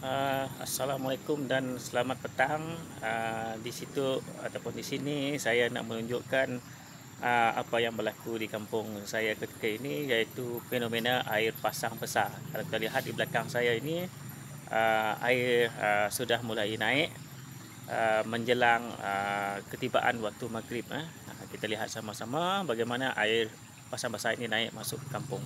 Uh, Assalamualaikum dan selamat petang. Uh, di situ ataupun di sini saya nak menunjukkan uh, apa yang berlaku di kampung saya ketika ini iaitu fenomena air pasang besar. Kalau kita lihat di belakang saya ini uh, air uh, sudah mulai naik uh, menjelang uh, ketibaan waktu maghrib. Eh. Kita lihat sama-sama bagaimana air pasang besar ini naik masuk kampung.